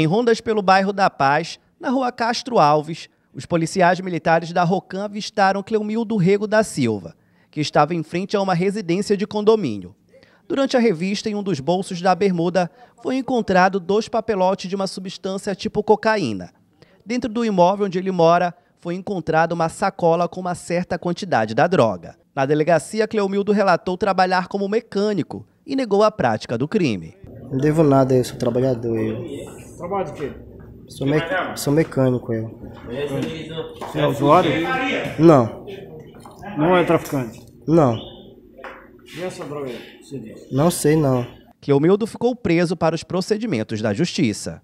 Em rondas pelo bairro da Paz, na rua Castro Alves, os policiais militares da ROCAM avistaram Cleomildo Rego da Silva, que estava em frente a uma residência de condomínio. Durante a revista, em um dos bolsos da bermuda, foi encontrado dois papelotes de uma substância tipo cocaína. Dentro do imóvel onde ele mora, foi encontrada uma sacola com uma certa quantidade da droga. Na delegacia, Cleomildo relatou trabalhar como mecânico e negou a prática do crime. Não devo nada, eu sou trabalhador. Eu Trabalha de quê? Sou, me... Sou mecânico, eu. É usuário? Não. Não é traficante? Não. E essa droga, Não sei, não. Que o miúdo ficou preso para os procedimentos da justiça.